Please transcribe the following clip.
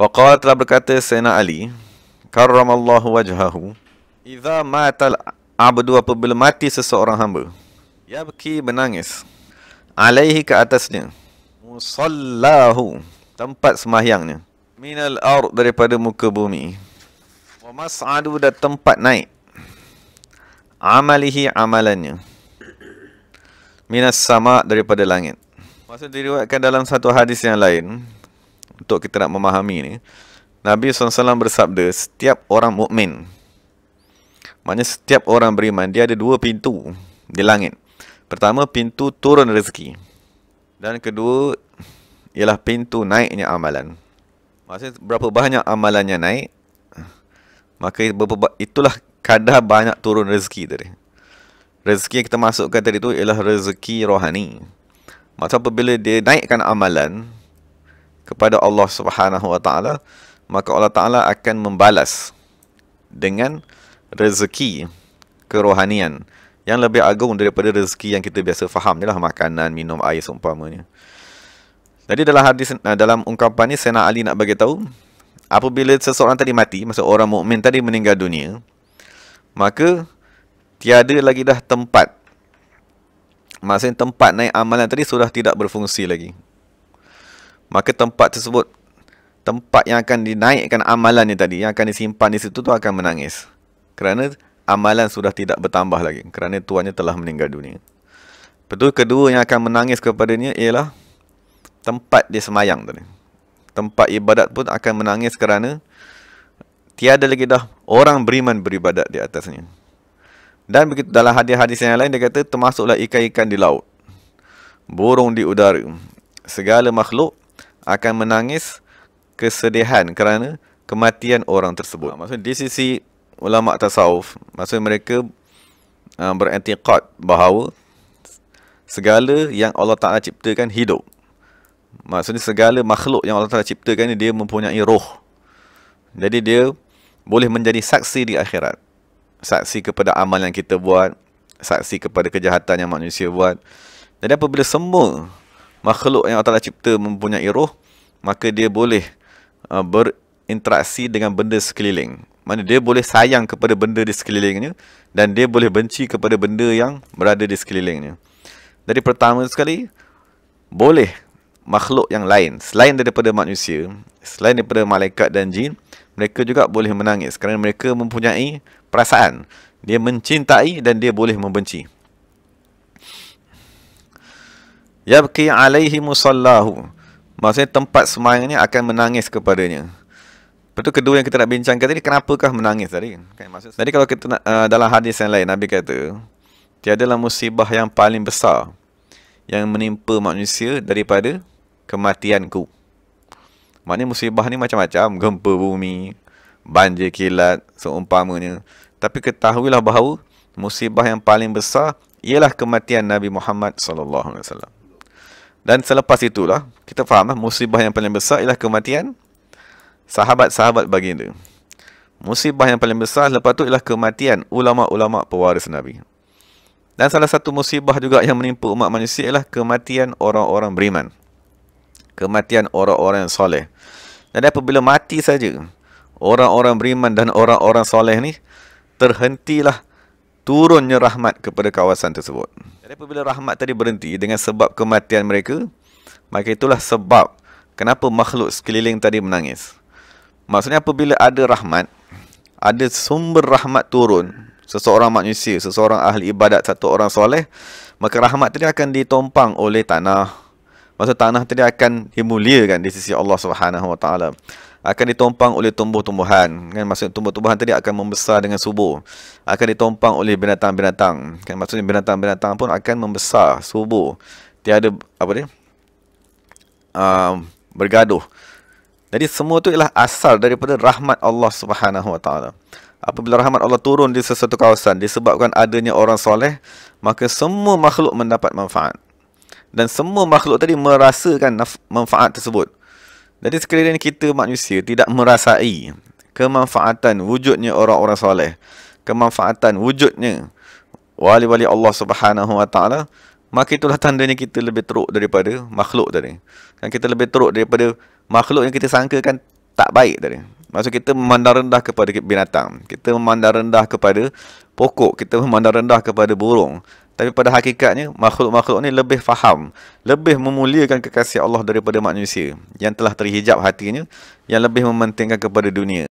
Waqala telah berkata Sayyidina Ali Karramallahu wajhahu Iza matal abdu apabila mati seseorang hamba Yabki menangis Alaihi ke atasnya Musallahu Tempat semahyangnya Minal ar daripada muka bumi Wa mas'adu dah tempat naik Amalihi amalannya Minas sama daripada langit Maksud diriwayatkan dalam satu hadis yang lain untuk kita nak memahami ni. Nabi SAW bersabda, setiap orang mukmin, maknanya setiap orang beriman, dia ada dua pintu di langit. Pertama, pintu turun rezeki. Dan kedua, ialah pintu naiknya amalan. Maksudnya, berapa banyak amalannya naik, maka itulah kadar banyak turun rezeki tadi. Rezeki yang kita masukkan tadi tu ialah rezeki rohani. Maksudnya, apabila dia naikkan amalan, kepada Allah Subhanahu Wa Taala maka Allah Taala akan membalas dengan rezeki kerohanian yang lebih agung daripada rezeki yang kita biasa faham ialah makanan minum air seumpamanya jadi dalam hadis eh, dalam ungkapan ni Sayyidina Ali nak bagi tahu apabila seseorang tadi mati masa orang mukmin tadi meninggal dunia maka tiada lagi dah tempat maksudnya tempat naik amalan tadi sudah tidak berfungsi lagi maka tempat tersebut tempat yang akan dinaikkan amalannya tadi yang akan disimpan di situ tu akan menangis kerana amalan sudah tidak bertambah lagi kerana tuannya telah meninggal dunia betul kedua yang akan menangis kepadanya ialah tempat dia semayang tadi tempat ibadat pun akan menangis kerana tiada lagi dah orang beriman beribadat di atasnya dan begitu dalam hadis-hadis yang lain dia kata termasuklah ikan-ikan di laut burung di udara segala makhluk akan menangis kesedihan kerana kematian orang tersebut. Ah, maksudnya di sisi ulama tasawuf, maksudnya mereka uh, ah, beretikad bahawa segala yang Allah Taala ciptakan hidup. Maksudnya segala makhluk yang Allah Taala ciptakan ini dia mempunyai roh. Jadi dia boleh menjadi saksi di akhirat. Saksi kepada amal yang kita buat, saksi kepada kejahatan yang manusia buat. Jadi apabila semua makhluk yang Allah cipta mempunyai roh, maka dia boleh uh, berinteraksi dengan benda sekeliling. Maksudnya dia boleh sayang kepada benda di sekelilingnya dan dia boleh benci kepada benda yang berada di sekelilingnya. Dari pertama sekali, boleh makhluk yang lain selain daripada manusia, selain daripada malaikat dan jin, mereka juga boleh menangis kerana mereka mempunyai perasaan. Dia mencintai dan dia boleh membenci. yabki alaihi musallahu maksudnya tempat semayangnya akan menangis kepadanya Lepas tu kedua yang kita nak bincangkan tadi kenapakah menangis tadi kan maksud tadi kalau kita nak, uh, dalam hadis yang lain nabi kata tiadalah musibah yang paling besar yang menimpa manusia daripada kematianku maknanya musibah ni macam-macam gempa bumi banjir kilat seumpamanya tapi ketahuilah bahawa musibah yang paling besar ialah kematian Nabi Muhammad sallallahu alaihi wasallam. Dan selepas itulah, kita faham lah, musibah yang paling besar ialah kematian sahabat-sahabat baginda. Musibah yang paling besar lepas tu ialah kematian ulama-ulama pewaris Nabi. Dan salah satu musibah juga yang menimpa umat manusia ialah kematian orang-orang beriman. Kematian orang-orang yang soleh. Dan apabila mati saja orang-orang beriman dan orang-orang soleh ni, terhentilah turunnya rahmat kepada kawasan tersebut. Jadi apabila rahmat tadi berhenti dengan sebab kematian mereka, maka itulah sebab kenapa makhluk sekeliling tadi menangis. Maksudnya apabila ada rahmat, ada sumber rahmat turun, seseorang manusia, seseorang ahli ibadat, satu orang soleh, maka rahmat tadi akan ditompang oleh tanah. Maksud tanah tadi akan dimuliakan di sisi Allah Subhanahu Wa akan ditompang oleh tumbuh-tumbuhan kan maksudnya tumbuh-tumbuhan tadi akan membesar dengan subur akan ditompang oleh binatang-binatang kan maksudnya binatang-binatang pun akan membesar subur tiada apa dia uh, bergaduh jadi semua itu ialah asal daripada rahmat Allah Subhanahu Wa Taala apabila rahmat Allah turun di sesuatu kawasan disebabkan adanya orang soleh maka semua makhluk mendapat manfaat dan semua makhluk tadi merasakan manfaat tersebut jadi sekiranya kita manusia tidak merasai kemanfaatan wujudnya orang-orang soleh, kemanfaatan wujudnya wali-wali Allah Subhanahu Wa Taala, maka itulah tandanya kita lebih teruk daripada makhluk tadi. Kan kita lebih teruk daripada makhluk yang kita sangka kan tak baik tadi. Maksud kita memandang rendah kepada binatang. Kita memandang rendah kepada pokok. Kita memandang rendah kepada burung. Tapi pada hakikatnya makhluk-makhluk ni lebih faham, lebih memuliakan kekasih Allah daripada manusia yang telah terhijab hatinya yang lebih mementingkan kepada dunia.